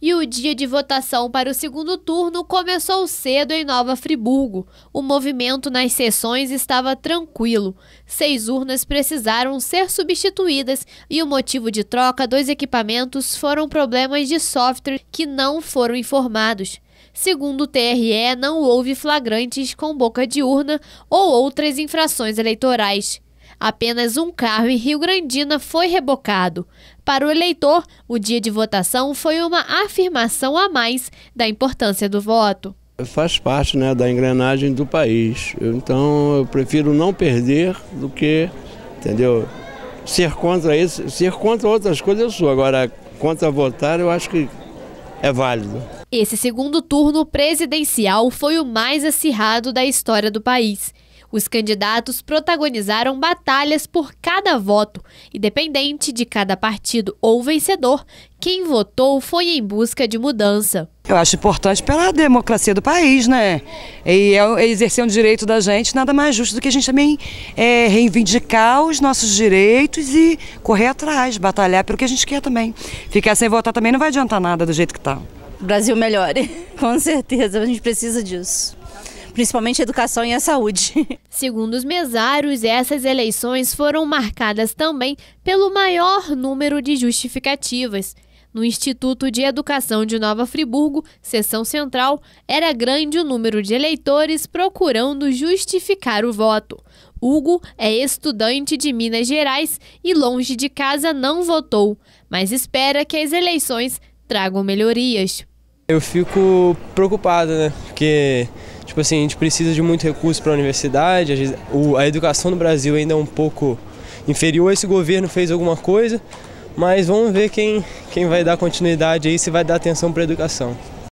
E o dia de votação para o segundo turno começou cedo em Nova Friburgo. O movimento nas sessões estava tranquilo. Seis urnas precisaram ser substituídas e o motivo de troca dos equipamentos foram problemas de software que não foram informados. Segundo o TRE, não houve flagrantes com boca de urna ou outras infrações eleitorais. Apenas um carro em Rio Grandina foi rebocado. Para o eleitor, o dia de votação foi uma afirmação a mais da importância do voto. Faz parte né, da engrenagem do país. Então eu prefiro não perder do que, entendeu? Ser contra isso, ser contra outras coisas eu sou. Agora, contra votar, eu acho que é válido. Esse segundo turno presidencial foi o mais acirrado da história do país. Os candidatos protagonizaram batalhas por cada voto, independente de cada partido ou vencedor, quem votou foi em busca de mudança. Eu acho importante pela democracia do país, né? E é, é exercer um direito da gente, nada mais justo do que a gente também é, reivindicar os nossos direitos e correr atrás, batalhar pelo que a gente quer também. Ficar sem votar também não vai adiantar nada do jeito que está. Brasil melhore, com certeza, a gente precisa disso principalmente a educação e a saúde. Segundo os mesários, essas eleições foram marcadas também pelo maior número de justificativas. No Instituto de Educação de Nova Friburgo, sessão central, era grande o número de eleitores procurando justificar o voto. Hugo é estudante de Minas Gerais e longe de casa não votou, mas espera que as eleições tragam melhorias. Eu fico preocupado, né? Porque Tipo assim, a gente precisa de muito recurso para a universidade, a educação no Brasil ainda é um pouco inferior. Esse governo fez alguma coisa, mas vamos ver quem, quem vai dar continuidade aí, se vai dar atenção para a educação.